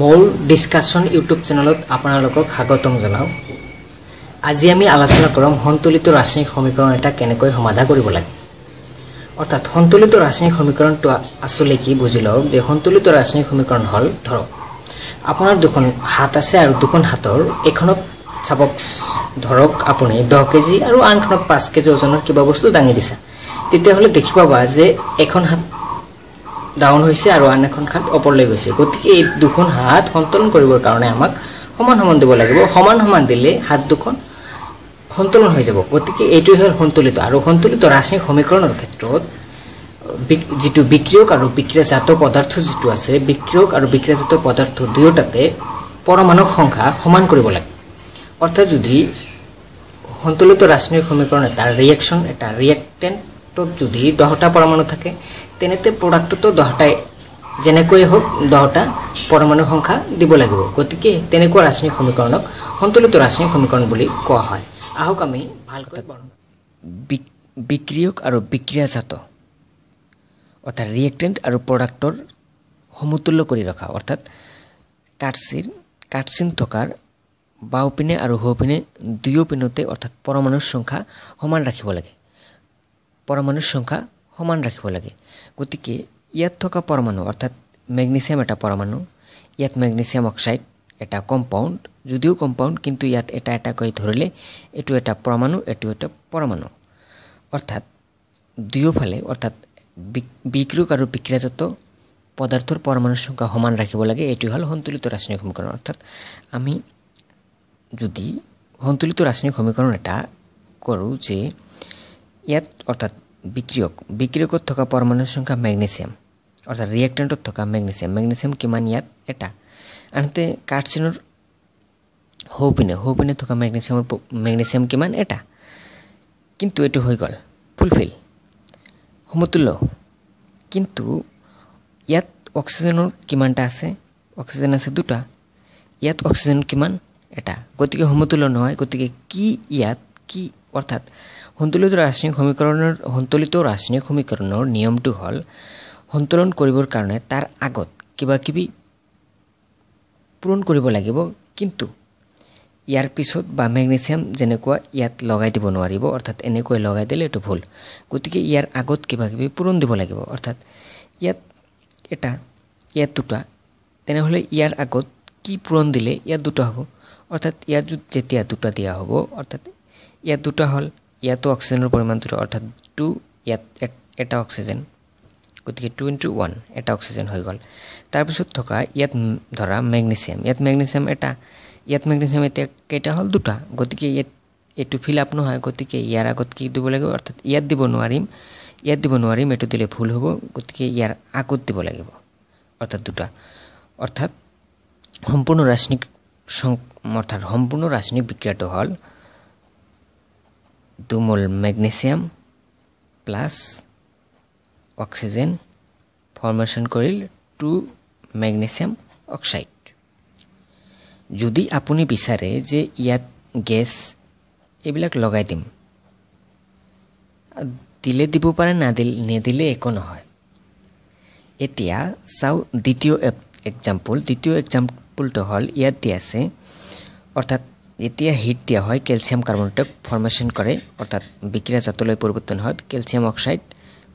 মোৰ discussion YouTube চেনেলত আপোনালোকক স্বাগতম জনাওঁ আজি আমি আলোচনা কৰোঁ সন্তুলিত ৰাসায়নিক সমীকৰণ এটা কেনেকৈ সমাধান কৰিব লাগে অৰ্থাৎ সন্তুলিত ৰাসায়নিক সমীকৰণটো আচলতে কি বুজি লওক যে সন্তুলিত ৰাসায়নিক সমীকৰণ হ'ল ধৰক আপোনাৰ দুখন হাত আছে আৰু দুখন হাতৰ এখনক চাব ধৰক আপুনি দহ কেজি আৰু আনখনক পাঁচ কেজি ওজনৰ কিবা বস্তু দাঙি দিছে তেতিয়াহ'লে দেখি পাবা যে এখন হাত ডাউন হৈছে আৰু আন এখন হাত ওপৰলৈ গৈছে গতিকে এই দুখন হাত সন্তুলন কৰিবৰ কাৰণে আমাক সমান সমান দিব লাগিব সমান সমান দিলে হাত দুখন সন্তুলন হৈ যাব গতিকে এইটোৱেই হ'ল সন্তুলিত আৰু সন্তুলিত ৰাসায়নিক সমীকৰণৰ ক্ষেত্ৰত যিটো বিক্ৰিয়ক আৰু বিক্ৰিয়াজাত পদাৰ্থ যিটো আছে বিক্ৰিয়ক আৰু বিক্ৰিয়াজাত পদাৰ্থ দুয়োটাতে পৰমাণুক সংখ্যা সমান কৰিব লাগে অৰ্থাৎ যদি সন্তুলিত ৰাসায়নিক সমীকৰণ এটা ৰিয়েকশ্যন এটা ৰিয়েক্টেণ্টত যদি দহটা পৰমাণু থাকে তেনেতে প্ৰডাক্টটোতো দহটাই যেনেকৈয়ে হওক দহটা পৰমাণু সংখ্যা দিব লাগিব গতিকে তেনেকুৱা ৰাশ্মিক সমীকৰণক সন্তুলিত ৰাশ্মিক সমীকৰণ বুলি কোৱা হয় আহক আমি ভালকৈ বিক্ৰীয়ক আৰু বিক্ৰিয়াজাত অৰ্থাৎ ৰিয়েক্টেণ্ট আৰু প্ৰডাক্টৰ সমতুল্য কৰি ৰখা অৰ্থাৎ কাঠচিন কাঠচিন থকাৰ বাওঁপিনে আৰু সোঁপিনে দুয়োপিনতে অৰ্থাৎ পৰমাণুৰ সংখ্যা সমান ৰাখিব লাগে পৰমাণুৰ সংখ্যা সমান ৰাখিব লাগে গতিকে ইয়াত থকা পৰমাণু অৰ্থাৎ মেগনেছিয়াম এটা পৰমাণু ইয়াত মেগনেছিয়াম অক্সাইড এটা কম্পাউণ্ড যদিও কম্পাউণ্ড কিন্তু ইয়াত এটা এটাকৈ ধৰিলে এইটো এটা পৰমাণু এইটো এটা পৰমাণু অৰ্থাৎ দুয়োফালে অৰ্থাৎ বিক্রুক আৰু বিক্রিয়াজাত পদাৰ্থৰ পৰমাণুৰ সংখ্যা সমান ৰাখিব লাগে এইটো হ'ল সন্তুলিত ৰাসায়নিক সমীকৰণ অৰ্থাৎ আমি যদি সন্তুলিত ৰাসায়নিক সমীকৰণ এটা কৰোঁ যে ইয়াত অৰ্থাৎ বিক্ৰিয়ক বিক্ৰিয়কত থকা পৰমাণুৰ সংখ্যা মেগনেছিয়াম অৰ্থাৎ ৰিয়েক্টেণ্টত থকা মেগনেছিয়াম মেগনেছিয়াম কিমান ইয়াত এটা আনহাতে কাৰ্চিনৰ সৌপিনে সৌপিনে থকা মেগনেছিয়ামৰ মেগনেছিয়াম কিমান এটা কিন্তু এইটো হৈ গ'ল ফুলফিল সমতুল্য কিন্তু ইয়াত অক্সিজেনৰ কিমানটা আছে অক্সিজেন আছে দুটা ইয়াত অক্সিজেন কিমান এটা গতিকে সমতুল্য নহয় গতিকে কি ইয়াত কি অৰ্থাৎ সন্তুলিত ৰাসায়নিক সমীকৰণৰ সন্তুলিত ৰাসায়নিক সমীকৰণৰ নিয়মটো হ'ল সন্তুলন কৰিবৰ কাৰণে তাৰ আগত কিবা কিবি পূৰণ কৰিব লাগিব কিন্তু ইয়াৰ পিছত বা মেগনেছিয়াম যেনেকুৱা ইয়াত লগাই দিব নোৱাৰিব অৰ্থাৎ এনেকৈ লগাই দিলে এইটো ভুল গতিকে ইয়াৰ আগত কিবাকিবি পূৰণ দিব লাগিব অৰ্থাৎ ইয়াত এটা ইয়াত দুটা তেনেহ'লে ইয়াৰ আগত কি পূৰণ দিলে ইয়াত দুটা হ'ব অৰ্থাৎ ইয়াত যেতিয়া দুটা দিয়া হ'ব অৰ্থাৎ ইয়াত দুটা হ'ল ইয়াতো অক্সিজেনৰ পৰিমাণটো অৰ্থাৎ টু ইয়াত এটা অক্সিজেন গতিকে টু ইণ্টু ওৱান এটা অক্সিজেন হৈ গ'ল তাৰপিছত থকা ইয়াত ধৰা মেগনেচিয়াম ইয়াত মেগনেচিয়াম এটা ইয়াত মেগনেচিয়াম এতিয়া কেইটা হ'ল দুটা গতিকে ইয়াত এইটো ফিল আপ নহয় গতিকে ইয়াৰ আগত কি দিব লাগিব অৰ্থাৎ ইয়াত দিব নোৱাৰিম ইয়াত দিব নোৱাৰিম এইটো দিলে ভুল হ'ব গতিকে ইয়াৰ আগত দিব লাগিব অৰ্থাৎ দুটা অৰ্থাৎ সম্পূৰ্ণ ৰাচায়নিক অৰ্থাৎ সম্পূৰ্ণ ৰাচায়নিক বিক্ৰিয়াটো হ'ল 2 mole magnesium plus oxygen formation coil 2 magnesium oxide. Judi apuni pisare je yat gas ebilak logaitim. Dile dipupara nadil nedile econohoi. Etia sau ditio example, ditio example to hol yat diase or that যেতিয়া heat দিয়া হয় calcium কার্বনেটক formation করে অর্থাৎ বিক্রিয়াজাতলৈ পরিবর্তন হয় calcium oxide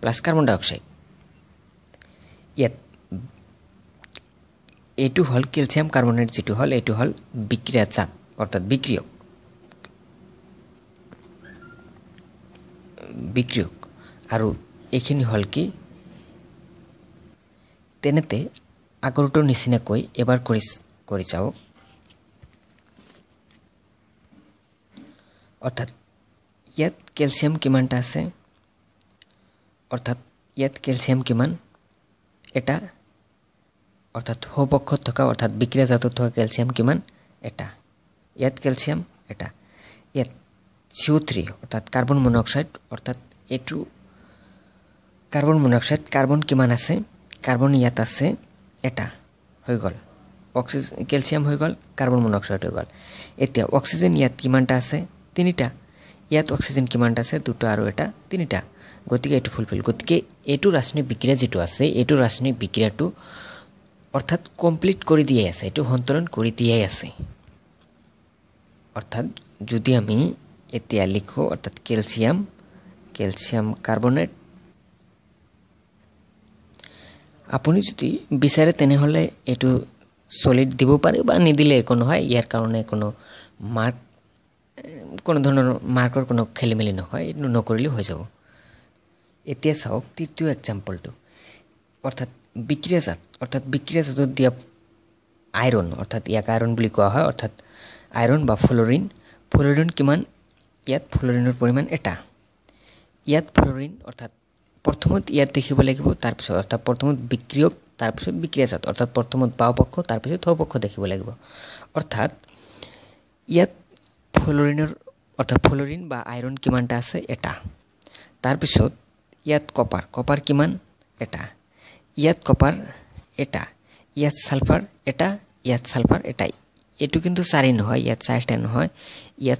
plus carbon dioxide ইয়াত এইটো হ'ল কেলছিয়াম কাৰ্বনেট যিটো হ'ল এইটো হ'ল বিক্ৰিয়াজাত অৰ্থাৎ বিক্ৰিয়ক বিক্ৰিয়ক আৰু এইখিনি হ'ল কি তেনেতে আগৰটোৰ নিচিনাকৈ এবাৰ কৰি কৰি চাওক অৰ্থাৎ ইয়াত কেলছিয়াম কিমানটা আছে অৰ্থাৎ ইয়াত কেলছিয়াম কিমান এটা অৰ্থাৎ সপক্ষত থকা অৰ্থাৎ বিক্ৰিয়া জাতত থকা কেলছিয়াম কিমান এটা ইয়াত কেলছিয়াম এটা ইয়াত চি অ' থ্ৰী অৰ্থাৎ কাৰ্বন মনক্সাইড অৰ্থাৎ এইটো কাৰ্বন মনক্সাইড কাৰ্বন কিমান আছে কাৰ্বন ইয়াত আছে এটা হৈ গ'ল অক্সিজেন কেলছিয়াম হৈ গ'ল কাৰ্বন মনক্সাইড হৈ গ'ল এতিয়া অক্সিজেন ইয়াত কিমানটা আছে তিনিটা ইয়াত অক্সিজেন কিমানটা আছে দুটা আৰু এটা তিনিটা গতিকে এইটো ফুলফিল গতিকে এইটো ৰাচায়নিক বিক্ৰিয়া যিটো আছে এইটো ৰাচায়নিক বিক্ৰিয়াটো অৰ্থাৎ কমপ্লিট কৰি দিয়াই আছে এইটো সন্তৰণ কৰি দিয়াই আছে অৰ্থাৎ যদি আমি এতিয়া লিখোঁ অৰ্থাৎ কেলছিয়াম কেলছিয়াম কাৰ্বনেট আপুনি যদি বিচাৰে তেনেহ'লে এইটো চলিড দিব পাৰে বা নিদিলে একো নহয় ইয়াৰ কাৰণে কোনো মাৰ্ক কোনো ধৰণৰ মাৰ্কৰ কোনো খেলি মেলি নহয় এইটো নকৰিলেও হৈ যাব এতিয়া চাওক তৃতীয় একজাম্পলটো অৰ্থাৎ বিক্ৰিয়াজাত অৰ্থাৎ বিক্ৰিয়াজাতত দিয়া আইৰণ অৰ্থাৎ ইয়াক আইৰণ বুলি কোৱা হয় অৰ্থাৎ আইৰণ বা ফ্লৰিন ফ্লৰিন কিমান ইয়াত ফ্লৰিনৰ পৰিমাণ এটা ইয়াত ফ্লৰিন অৰ্থাৎ প্ৰথমত ইয়াত দেখিব লাগিব তাৰপিছত অৰ্থাৎ প্ৰথমত বিক্ৰিয়ক তাৰপিছত বিক্ৰিয়াজাত অৰ্থাৎ প্ৰথমত বাওপক্ষ তাৰপিছত সপক্ষ দেখিব লাগিব অৰ্থাৎ ইয়াত ফ্লৰিনৰ অৰ্থাৎ ফ্লৰিন বা আইৰণ কিমানটা আছে এটা তাৰপিছত ইয়াত কপাৰ কপাৰ কিমান এটা ইয়াত কপাৰ এটা ইয়াত ছালফাৰ এটা ইয়াত ছালফাৰ এটাই এইটো কিন্তু চাৰি নহয় ইয়াত চাৰিটা নহয় ইয়াত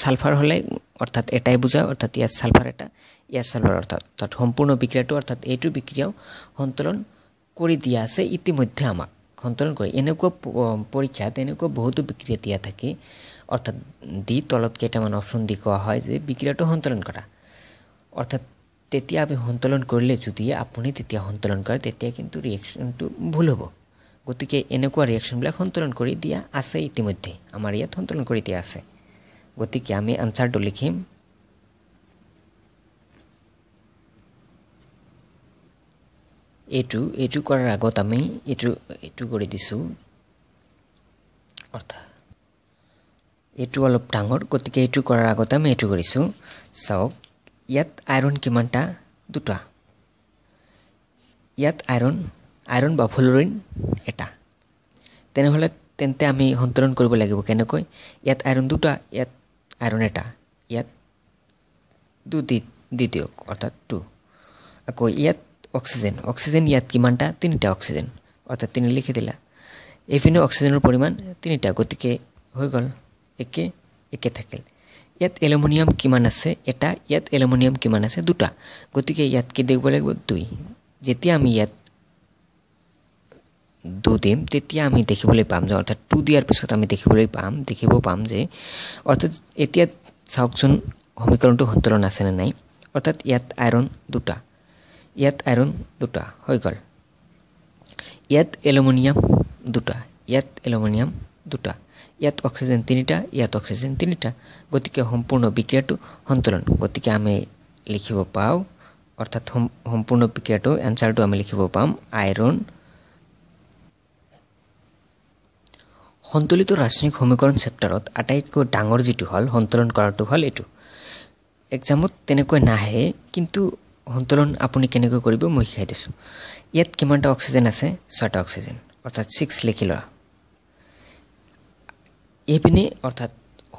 ছালফাৰ হ'লে অৰ্থাৎ এটাই বুজা অৰ্থাৎ ইয়াত ছালফাৰ এটা ইয়াত ছালফাৰ অৰ্থাৎ সম্পূৰ্ণ বিক্ৰিয়াটো অৰ্থাৎ এইটো বিক্ৰিয়াও সন্তুলন কৰি দিয়া আছে ইতিমধ্যে আমাক সন্তুলন কৰি এনেকুৱা পৰীক্ষাত এনেকুৱা বহুতো বিক্ৰিয়া দিয়া থাকে অৰ্থাৎ দি তলত কেইটামান অপশ্যন দি কোৱা হয় যে বিক্ৰীটো সন্তুলন কৰা অৰ্থাৎ তেতিয়া আমি সন্তুলন কৰিলে যদি আপুনি তেতিয়া সন্তুলন কৰে তেতিয়া কিন্তু ৰিয়েকশ্যনটো ভুল হ'ব গতিকে এনেকুৱা ৰিয়েকশ্যনবিলাক সন্তুলন কৰি দিয়া আছে ইতিমধ্যে আমাৰ ইয়াত সন্তুলন কৰি দিয়া আছে গতিকে আমি আনচাৰটো লিখিম এইটো এইটো কৰাৰ আগত আমি এইটো এইটো কৰি দিছোঁ অৰ্থাৎ এইটো অলপ ডাঙৰ গতিকে এইটো কৰাৰ আগতে আমি এইটো কৰিছোঁ চাওক ইয়াত আইৰণ কিমানটা দুটা ইয়াত আইৰণ আইৰণ বা বাফলৰিন এটা তেনেহ'লে তেন্তে আমি সন্তৰণ কৰিব লাগিব কেনেকৈ ইয়াত আইৰণ দুটা ইয়াত আইৰণ এটা ইয়াত দু দি দি দিয়ক অৰ্থাৎ টু আকৌ ইয়াত অক্সিজেন অক্সিজেন ইয়াত কিমানটা তিনিটা অক্সিজেন অৰ্থাৎ তিনি লিখি দিলা এইপিনে অক্সিজেনৰ পৰিমাণ তিনিটা গতিকে হৈ গ'ল একে একে থাকিল ইয়াত এলুমিনিয়াম কিমান আছে এটা ইয়াত এলুমিনিয়াম কিমান আছে দুটা গতিকে ইয়াত কি দেখিব লাগিব দুই যেতিয়া আমি ইয়াত দু দিম তেতিয়া আমি দেখিবলৈ পাম যে অৰ্থাৎ টু দিয়াৰ পিছত আমি দেখিবলৈ পাম দেখিব পাম যে অৰ্থাৎ এতিয়া চাওকচোন সমীকৰণটো সন্তুলন আছেনে নাই অৰ্থাৎ ইয়াত আইৰণ দুটা ইয়াত আইৰণ দুটা হৈ গ'ল ইয়াত এলুমিনিয়াম দুটা ইয়াত এলুমিনিয়াম দুটা ইয়াত অক্সিজেন তিনিটা ইয়াত অক্সিজেন তিনিটা গতিকে সম্পূৰ্ণ বিক্ৰিয়াটো সন্তুলন গতিকে আমি লিখিব পাওঁ অৰ্থাৎ সম্পূৰ্ণ বিক্ৰিয়াটো এনচাৰটো আমি লিখিব পাম আইৰণ সন্তুলিত ৰাচায়নিক সমীকৰণ চেপ্টাৰত আটাইতকৈ ডাঙৰ যিটো হ'ল সন্তুলন কৰাটো হ'ল এইটো এক্সামত তেনেকৈ নাহে কিন্তু সন্তুলন আপুনি কেনেকৈ কৰিব মই শিকাই দিছোঁ ইয়াত কিমানটা অক্সিজেন আছে ছটা অক্সিজেন অৰ্থাৎ ছিক্স লিখি লোৱা এইপিনে অৰ্থাৎ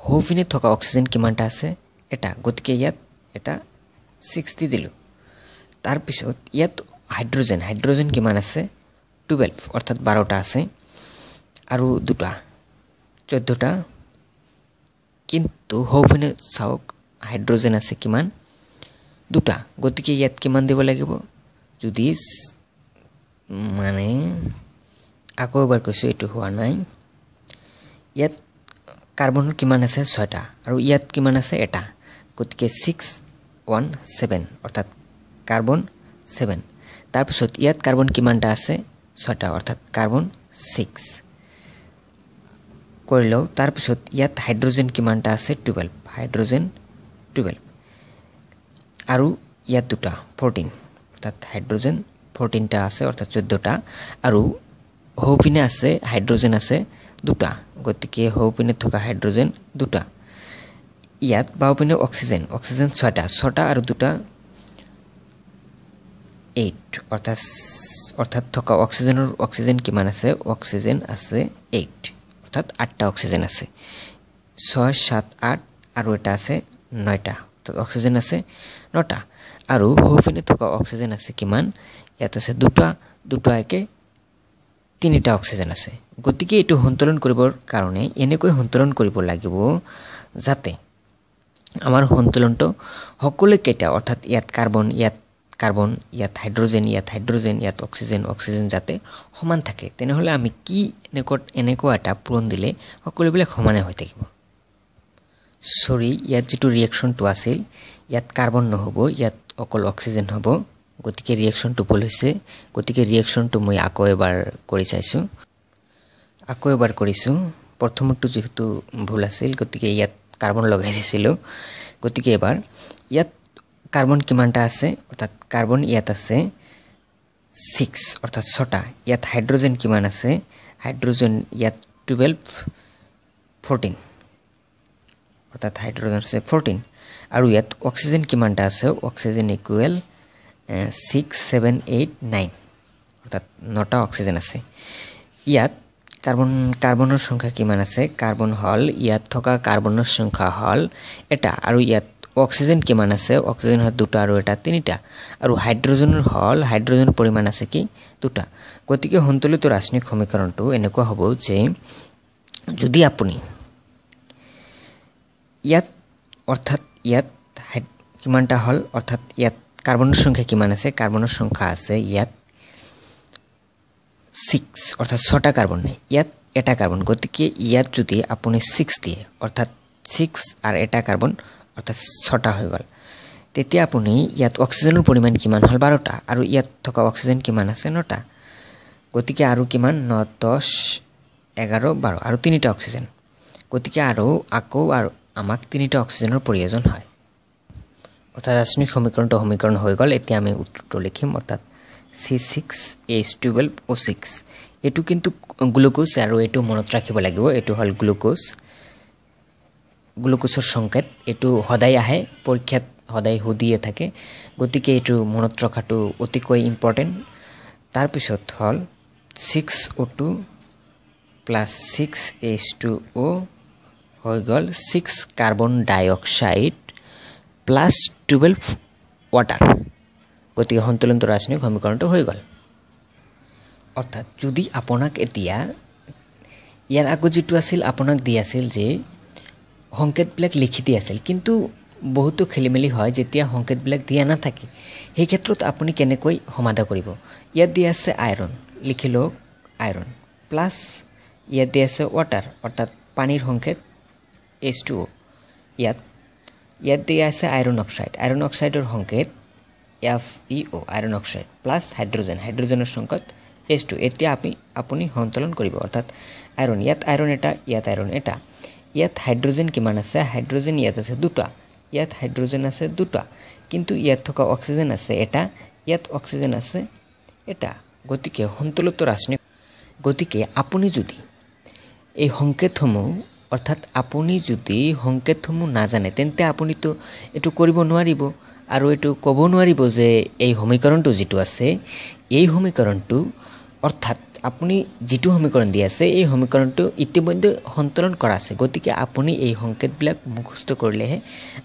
সৌপিনে থকা অক্সিজেন কিমানটা আছে এটা গতিকে ইয়াত এটা ছিক্সটি দিলোঁ তাৰপিছত ইয়াত হাইড্ৰজেন হাইড্ৰজেন কিমান আছে টুৱেলভ অৰ্থাৎ বাৰটা আছে আৰু দুটা চৈধ্যটা কিন্তু সৌপিনে চাওক হাইড্ৰজেন আছে কিমান দুটা গতিকে ইয়াত কিমান দিব লাগিব যদি মানে আকৌ এবাৰ কৈছোঁ এইটো হোৱা নাই ইয়াত কাৰ্বন কিমান আছে ছয়টা আৰু ইয়াত কিমান আছে এটা গতিকে ছিক্স ওৱান ছেভেন অৰ্থাৎ কাৰ্বন ছেভেন তাৰপিছত ইয়াত কাৰ্বন কিমানটা আছে ছয়টা অৰ্থাৎ কাৰ্বন ছিক্স কৰি লওঁ তাৰপিছত ইয়াত হাইড্ৰজেন কিমানটা আছে টুৱেল্ভ হাইড্ৰজেন টুৱেল্ভ আৰু ইয়াত দুটা ফৰ্টিন অৰ্থাৎ হাইড্ৰজেন ফৰ্টিনটা আছে অৰ্থাৎ চৈধ্যটা আৰু সৌপিনে আছে হাইড্ৰজেন আছে দুটা গতিকে সৌপিনে থকা হাইড্ৰজেন দুটা ইয়াত বাওপিনে অক্সিজেন অক্সিজেন ছটা ছটা আৰু দুটা এইট অৰ্থাৎ অৰ্থাৎ থকা অক্সিজেনৰ অক্সিজেন কিমান আছে অক্সিজেন আছে এইট অৰ্থাৎ আঠটা অক্সিজেন আছে ছয় সাত আঠ আৰু এটা আছে নটা অক্সিজেন আছে নটা আৰু সৌপিনে থকা অক্সিজেন আছে কিমান ইয়াত আছে দুটা দুটাকে তিনিটা অক্সিজেন আছে গতিকে এইটো সন্তুলন কৰিবৰ কাৰণে এনেকৈ সন্তুলন কৰিব লাগিব যাতে আমাৰ সন্তুলনটো সকলো কেইটা অৰ্থাৎ ইয়াত কাৰ্বন ইয়াত কাৰ্বন ইয়াত হাইড্ৰজেন ইয়াত হাইড্ৰজেন ইয়াত অক্সিজেন অক্সিজেন যাতে সমান থাকে তেনেহ'লে আমি কি এনেকুৱা এনেকুৱা এটা পূৰণ দিলে সকলোবিলাক সমানে হৈ থাকিব চৰি ইয়াত যিটো ৰিয়েকশ্যনটো আছিল ইয়াত কাৰ্বন নহ'ব ইয়াত অকল অক্সিজেন হ'ব গতিকে ৰিয়েকশ্যনটো ভুল হৈছে গতিকে ৰিয়েকশ্যনটো মই আকৌ এবাৰ কৰি চাইছোঁ আকৌ এবাৰ কৰিছোঁ প্ৰথমতটো যিহেতু ভুল আছিল গতিকে ইয়াত কাৰ্বন লগাই দিছিলোঁ গতিকে এবাৰ ইয়াত কাৰ্বন কিমানটা আছে অৰ্থাৎ কাৰ্বন ইয়াত আছে ছিক্স অৰ্থাৎ ছটা ইয়াত হাইড্ৰ'জেন কিমান আছে হাইড্ৰ'জেন ইয়াত টুৱেলভ ফৰ্টিন অৰ্থাৎ হাইড্ৰ'জেন আছে ফৰ্টিন আৰু ইয়াত অক্সিজেন কিমানটা আছে oxygen equal six seven eight nine অৰ্থাৎ নটা অক্সিজেন আছে ইয়াত কাৰ্বন কাৰ্বনৰ সংখ্যা কিমান আছে কাৰ্বন হ'ল ইয়াত থকা কাৰ্বনৰ সংখ্যা হ'ল এটা আৰু ইয়াত অক্সিজেন কিমান আছে অক্সিজেন হ'ল দুটা আৰু এটা তিনিটা আৰু হাইড্ৰজেনৰ হ'ল হাইড্ৰজেনৰ পৰিমাণ আছে কি দুটা গতিকে সন্তুলিত ৰাচায়নিক সমীকৰণটো এনেকুৱা হ'ব যে যদি আপুনি ইয়াত অৰ্থাৎ ইয়াত কিমানটা হ'ল অৰ্থাৎ ইয়াত কাৰ্বনৰ সংখ্যা কিমান আছে কাৰ্বনৰ সংখ্যা আছে ইয়াত ছিক্স অৰ্থাৎ ছটা কাৰ্বন নাই ইয়াত এটা কাৰ্বন গতিকে ইয়াত যদি আপুনি ছিক্স দিয়ে অৰ্থাৎ ছিক্স আৰু এটা কাৰ্বন অৰ্থাৎ ছটা হৈ গ'ল তেতিয়া আপুনি ইয়াত অক্সিজেনৰ পৰিমাণ কিমান হ'ল বাৰটা আৰু ইয়াত থকা অক্সিজেন কিমান আছে নটা গতিকে আৰু কিমান ন দহ এঘাৰ বাৰ আৰু তিনিটা অক্সিজেন গতিকে আৰু আকৌ আৰু আমাক তিনিটা অক্সিজেনৰ প্ৰয়োজন হয় অৰ্থাৎ ৰাসায়নিক সমীকৰণটো সমীকৰণ হৈ গ'ল এতিয়া আমি উত্তৰটো লিখিম অৰ্থাৎ C six H twelve O' six এইটো কিন্তু গ্লুকোজ আৰু এইটো মনত ৰাখিব লাগিব এইটো হ'ল গ্লুকোজ গ্লুক'জৰ সংকেত এইটো সদায় আহে পৰীক্ষাত সদায় সুধিয়ে থাকে গতিকে এইটো মনত ৰখাটো অতিকৈ ইম্পৰ্টেণ্ট তাৰপিছত হ'ল six O' two plus six H two O' হৈ গ'ল six carbon dioxide plus twelve water গতিকে সন্তুলন্ত ৰাজনৈতিক সমীকৰণটো হৈ গ'ল অৰ্থাৎ যদি আপোনাক এতিয়া ইয়াৰ আগত যিটো আছিল আপোনাক দি আছিল যে সংকেতবিলাক লিখি দিয়া আছিল কিন্তু বহুতো খেলিমেলি হয় যেতিয়া সংকেতবিলাক দিয়া নাথাকে সেই ক্ষেত্ৰত আপুনি কেনেকৈ সমাধা কৰিব ইয়াত দিয়া আছে আইৰণ লিখি লওক আইৰণ প্লাছ ইয়াত দিয়া আছে ৱাটাৰ অৰ্থাৎ পানীৰ সংকেত এইচ টু অ' ইয়াত ইয়াত দিয়া আছে আইৰণ অক্সাইড আইৰণ অক্সাইডৰ সংকেত F E O' iron oxide plus hydrogen হাইড্ৰজেনৰ সংকট এইচ টু এতিয়া আমি আপুনি সন্তুলন কৰিব অৰ্থাৎ আইৰণ ইয়াত আইৰণ এটা ইয়াত আইৰণ এটা ইয়াত হাইড্ৰজেন কিমান আছে হাইড্ৰজেন ইয়াত আছে দুটা ইয়াত হাইড্ৰজেন আছে দুটা কিন্তু ইয়াত থকা অক্সিজেন আছে এটা ইয়াত অক্সিজেন আছে এটা গতিকে সন্তুলিত ৰাচনি গতিকে আপুনি যদি এই সংকেতসমূহ অৰ্থাৎ আপুনি যদি সংকেতসমূহ নাজানে তেন্তে আপুনিতো এইটো কৰিব নোৱাৰিব আৰু এইটো ক'ব নোৱাৰিব যে এই সমীকৰণটো যিটো আছে এই সমীকৰণটো অৰ্থাৎ আপুনি যিটো সমীকৰণ দি আছে এই সমীকৰণটো ইতিমধ্যে সন্তৰণ কৰা আছে গতিকে আপুনি এই সংকেতবিলাক মুখস্থ কৰিলেহে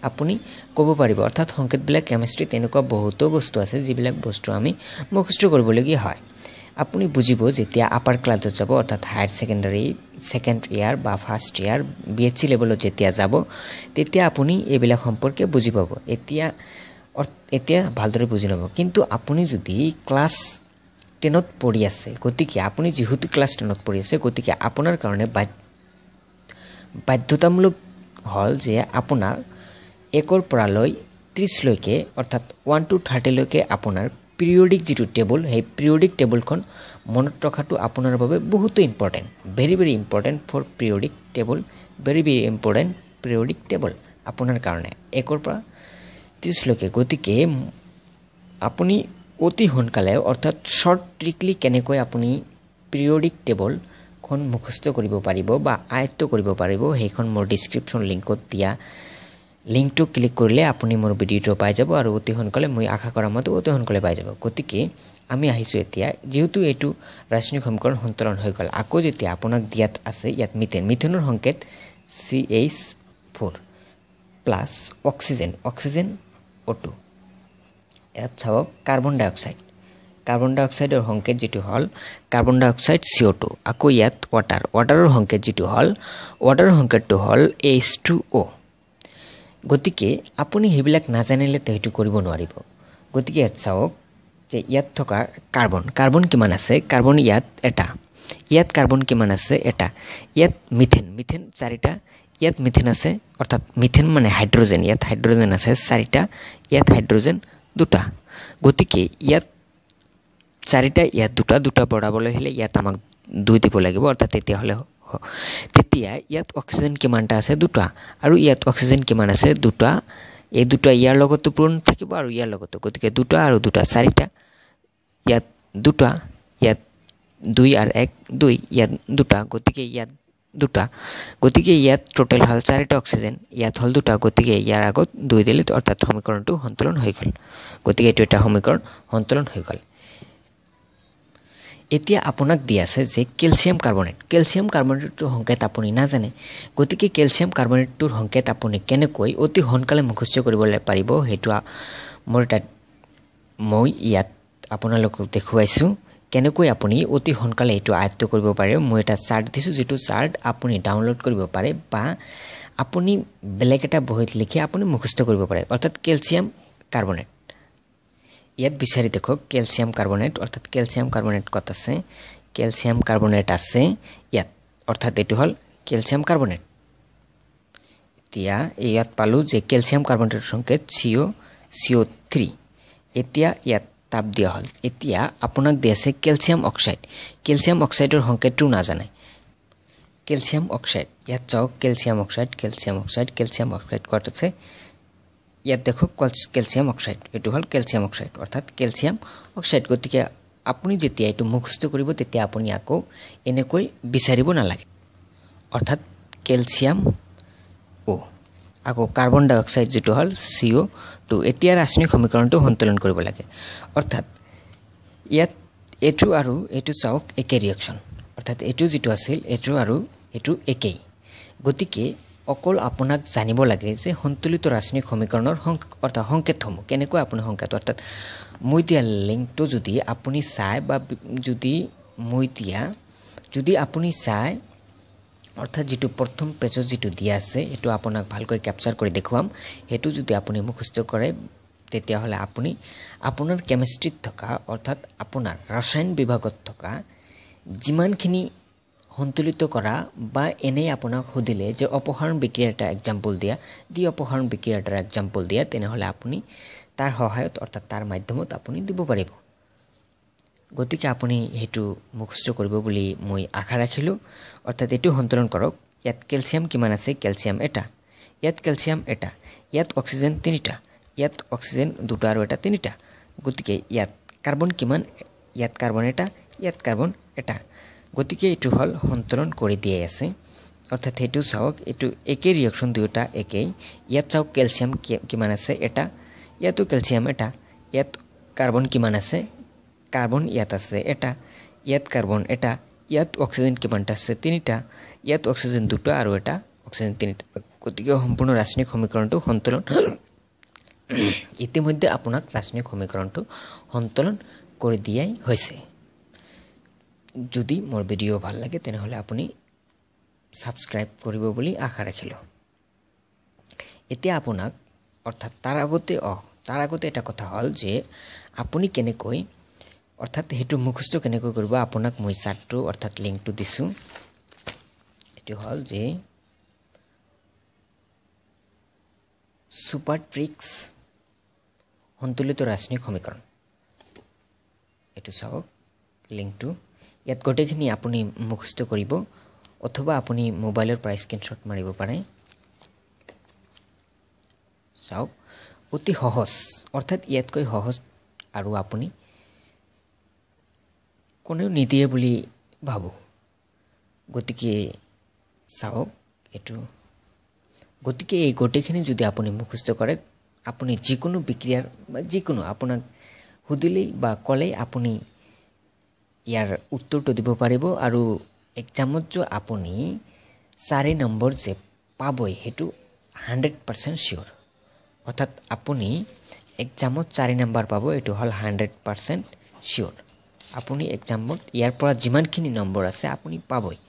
আপুনি ক'ব পাৰিব অৰ্থাৎ সংকেতবিলাক কেমেষ্ট্ৰিত তেনেকুৱা বহুতো বস্তু আছে যিবিলাক বস্তু আমি মুখস্থ কৰিবলগীয়া হয় আপুনি বুজিব যেতিয়া আপাৰ ক্লাছত যাব অৰ্থাৎ হায়াৰ ছেকেণ্ডাৰী ছেকেণ্ড ইয়াৰ বা first year B H C লেভেলত যেতিয়া যাব তেতিয়া আপুনি এইবিলাক সম্পৰ্কে বুজি পাব এতিয়া এতিয়া ভালদৰে বুজি ল'ব কিন্তু আপুনি যদি ক্লাছ টেনত পঢ়ি আছে গতিকে আপুনি যিহেতু ক্লাছ টেনত পঢ়ি আছে গতিকে আপোনাৰ কাৰণে বাধ্যতামূলক হ'ল যে আপোনাৰ একৰ পৰালৈ ত্ৰিছলৈকে অৰ্থাৎ ওৱান টু থাৰ্টিলৈকে আপোনাৰ পিৰিয়ডিক যিটো টেবুল সেই পিৰিয়ডিক টেবুলখন মনত ৰখাটো আপোনাৰ বাবে বহুতো important very very important for periodic table very very important periodic table আপোনাৰ কাৰণে একৰ পৰা ত্ৰিছলৈকে গতিকে আপুনি অতি সোনকালে অৰ্থাৎ শ্বৰ্ট ট্ৰিকলি কেনেকৈ আপুনি পিৰিয়ডিক টেবলখন মুখস্থ কৰিব পাৰিব বা আয়ত্ত কৰিব পাৰিব সেইখন মোৰ ডিছক্ৰিপশ্যন লিংকত দিয়া লিংকটো ক্লিক কৰিলে আপুনি মোৰ ভিডিঅ'টো পাই যাব আৰু অতি সোনকালে মই আশা কৰা মতে অতি সোনকালে পাই যাব গতিকে আমি আহিছোঁ এতিয়া যিহেতু এইটো ৰাচায়নিক সমীকৰণ সন্তৰণ হৈ গ'ল আকৌ যেতিয়া আপোনাক দিয়াত আছে ইয়াত মিথেন মিথেনৰ সংকেত C H four plus oxygen oxygen অটো ইয়াত চাওক কাৰ্বন ডাইঅক্সাইড কাৰ্বন ডাইঅক্সাইডৰ সংকেত যিটো হ'ল carbon dioxide C O' two আকৌ ইয়াত ৱাটাৰ ৱাটাৰৰ সংকেত যিটো হ'ল ৱাটাৰৰ সংকেতটো হ'ল এইচ টু অ' গতিকে আপুনি সেইবিলাক নাজানিলে সেইটো কৰিব নোৱাৰিব গতিকে ইয়াত চাওক যে ইয়াত থকা কাৰ্বন কাৰ্বন কিমান আছে কাৰ্বন ইয়াত এটা ইয়াত কাৰ্বন কিমান আছে এটা ইয়াত মিথেন মিথেন চাৰিটা ইয়াত মিথেন আছে অৰ্থাৎ মিথেন মানে হাইড্ৰ'জেন ইয়াত হাইড্ৰ'জেন আছে চাৰিটা ইয়াত হাইড্ৰ'জেন দুটা গতিকে ইয়াত চাৰিটা ইয়াত দুটা দুটা বঢ়াবলৈ হ'লে ইয়াত আমাক দুই দিব লাগিব অৰ্থাৎ তেতিয়াহ'লে তেতিয়া ইয়াত অক্সিজেন কিমানটা আছে দুটা আৰু ইয়াত অক্সিজেন কিমান আছে দুটা এই দুটা ইয়াৰ লগতো পূৰণ থাকিব আৰু ইয়াৰ লগতো গতিকে দুটা আৰু দুটা চাৰিটা ইয়াত দুটা ইয়াত দুই আৰু এক দুই ইয়াত দুটা গতিকে ইয়াত দুটা গতিকে ইয়াত টোটেল হ'ল চাৰিটা অক্সিজেন ইয়াত হ'ল দুটা গতিকে ইয়াৰ আগত দুই দিলে অৰ্থাৎ সমীকৰণটো সন্তুলন হৈ গ'ল গতিকে এইটো এটা সমীকৰণ সন্তুলন হৈ গ'ল এতিয়া আপোনাক দি আছে যে কেলছিয়াম কাৰ্বনেট কেলছিয়াম কাৰ্বনেটটোৰ সংকেত আপুনি নাজানে গতিকে কেলছিয়াম কাৰ্বনেটটোৰ সংকেত আপুনি কেনেকৈ অতি সোনকালে মুখস্থ কৰিবলৈ পাৰিব সেইটো মোৰ তাত মই ইয়াত আপোনালোকক দেখুৱাইছোঁ কেনেকৈ আপুনি অতি সোনকালে এইটো আয়ত্ব কৰিব পাৰে মই এটা চাৰ্ট দিছোঁ যিটো চাৰ্ট আপুনি ডাউনলোড কৰিব পাৰে বা আপুনি বেলেগ এটা বহীত লিখি আপুনি মুখস্থ কৰিব পাৰে অৰ্থাৎ কেলছিয়াম কাৰ্বনেট ইয়াত বিচাৰি দেখক কেলছিয়াম কাৰ্বনেট অৰ্থাৎ কেলছিয়াম কাৰ্বনেট ক'ত আছে কেলছিয়াম কাৰ্বনেট আছে ইয়াত অৰ্থাৎ এইটো হ'ল কেলছিয়াম কাৰ্বনেট এতিয়া ইয়াত পালোঁ যে কেলছিয়াম কাৰ্বনেটৰ সংকেত C O' C O' three এতিয়া ইয়াত তাপ দিয়া হ'ল এতিয়া আপোনাক দি আছে কেলছিয়াম অক্সাইড কেলছিয়াম অক্সাইডৰ সংকেতটো নাজানে কেলছিয়াম অক্সাইড ইয়াত চাওক calcium oxide calcium oxide calcium oxide ক'ত আছে ইয়াত দেখক কল কেলছিয়াম অক্সাইড এইটো হ'ল কেলছিয়াম অক্সাইড অৰ্থাৎ কেলছিয়াম অক্সাইড গতিকে আপুনি যেতিয়া এইটো মুখস্থ কৰিব তেতিয়া আপুনি আকৌ এনেকৈ বিচাৰিব নালাগে অৰ্থাৎ কেলছিয়াম অ' আকৌ কাৰ্বন ডাই অক্সাইড যিটো হ'ল চি অ' টু এতিয়া ৰাসায়নিক সমীকৰণটো সন্তুলন কৰিব লাগে অৰ্থাৎ ইয়াত এইটো আৰু এইটো চাওক একে ৰিয়েকশ্যন অৰ্থাৎ এইটো যিটো আছিল এইটো আৰু এইটো একেই গতিকে অকল আপোনাক জানিব লাগে যে সন্তুলিত ৰাসায়নিক সমীকৰণৰ সং অৰ্থাৎ সংকেতসমূহ কেনেকৈ আপুনি সংকেত অৰ্থাৎ মই দিয়া লিংকটো যদি আপুনি চায় বা যদি মই দিয়া যদি আপুনি চায় অৰ্থাৎ যিটো প্ৰথম পেজত যিটো দিয়া আছে সেইটো আপোনাক ভালকৈ কেপচাৰ কৰি দেখুৱাম সেইটো যদি আপুনি মুখস্থ কৰে তেতিয়াহ'লে আপুনি আপোনাৰ কেমেষ্ট্ৰিত থকা অৰ্থাৎ আপোনাৰ ৰসায়ন বিভাগত থকা যিমানখিনি সন্তুলিত কৰা বা এনেই আপোনাক সুধিলে যে অপহৰণ বিক্ৰীৰ এটা এক্সাম্পল দিয়া দি অপহৰণ বিক্ৰীৰ এটা এক্সাম্পল দিয়া তেনেহ'লে আপুনি তাৰ সহায়ত অৰ্থাৎ তাৰ মাধ্যমত আপুনি দিব পাৰিব গতিকে আপুনি সেইটো মুখস্থ কৰিব বুলি মই আশা ৰাখিলোঁ অৰ্থাৎ এইটো সন্তুলন কৰক ইয়াত কেলছিয়াম কিমান আছে কেলছিয়াম এটা ইয়াত কেলছিয়াম এটা ইয়াত অক্সিজেন তিনিটা ইয়াত অক্সিজেন দুটা আৰু এটা তিনিটা গতিকে ইয়াত কাৰ্বন কিমান ইয়াত কাৰ্বন এটা ইয়াত কাৰ্বন এটা গতিকে এইটো হ'ল সন্তুলন কৰি দিয়াই আছে অৰ্থাৎ সেইটো চাওক এইটো একেই ৰিয়েকশ্যন দুয়োটা একেই ইয়াত চাওক কেলছিয়াম কিমান আছে এটা ইয়াতো কেলছিয়াম এটা ইয়াত কাৰ্বন কিমান আছে কাৰ্বন ইয়াত আছে এটা ইয়াত কাৰ্বন এটা ইয়াত অক্সিজেন কিমানটা আছে তিনিটা ইয়াত অক্সিজেন দুটা আৰু এটা অক্সিজেন তিনিটা গতিকে সম্পূৰ্ণ ৰাচায়নিক সমীকৰণটো সন্তুলন ইতিমধ্যে আপোনাক ৰাচায়নিক সমীকৰণটো সন্তুলন কৰি দিয়াই হৈছে যদি মোৰ ভিডিঅ' ভাল লাগে তেনেহ'লে আপুনি ছাবস্ক্ৰাইব কৰিব বুলি আশা ৰাখিলোঁ এতিয়া আপোনাক অৰ্থাৎ তাৰ আগতে অঁ তাৰ আগতে এটা কথা হ'ল যে আপুনি কেনেকৈ অৰ্থাৎ সেইটো মুখস্থ কেনেকৈ কৰিব আপোনাক মই চাৰ্টটো অৰ্থাৎ লিংকটো দিছোঁ এইটো হ'ল যে ছুপাৰ ট্ৰিক্স সন্তুলিত ৰাসায়নিক সমীকৰণ এইটো চাওক লিংকটো ইয়াত গোটেইখিনি আপুনি মুখস্থ কৰিব অথবা আপুনি মোবাইলৰ পৰা স্ক্ৰীণশ্বট মাৰিব পাৰে চাওক অতি সহজ অৰ্থাৎ ইয়াতকৈ সহজ আৰু আপুনি কোনেও নিদিয়ে বুলি ভাবোঁ গতিকে চাওক এইটো গতিকে এই গোটেইখিনি যদি আপুনি মুখস্থ কৰে আপুনি যিকোনো বিক্ৰিয়াৰ বা যিকোনো আপোনাক সুধিলেই বা ক'লেই আপুনি ইয়াৰ উত্তৰটো দিব পাৰিব আৰু একজামত যে আপুনি চাৰি নম্বৰ যে পাবই সেইটো হাণ্ড্ৰেড পাৰ্চেণ্ট চিয়'ৰ অৰ্থাৎ আপুনি একজামত চাৰি নম্বৰ পাব এইটো হ'ল হাণ্ড্ৰেড পাৰ্চেণ্ট চিয়'ৰ আপুনি এক্সামত ইয়াৰ পৰা যিমানখিনি নম্বৰ আছে আপুনি পাবই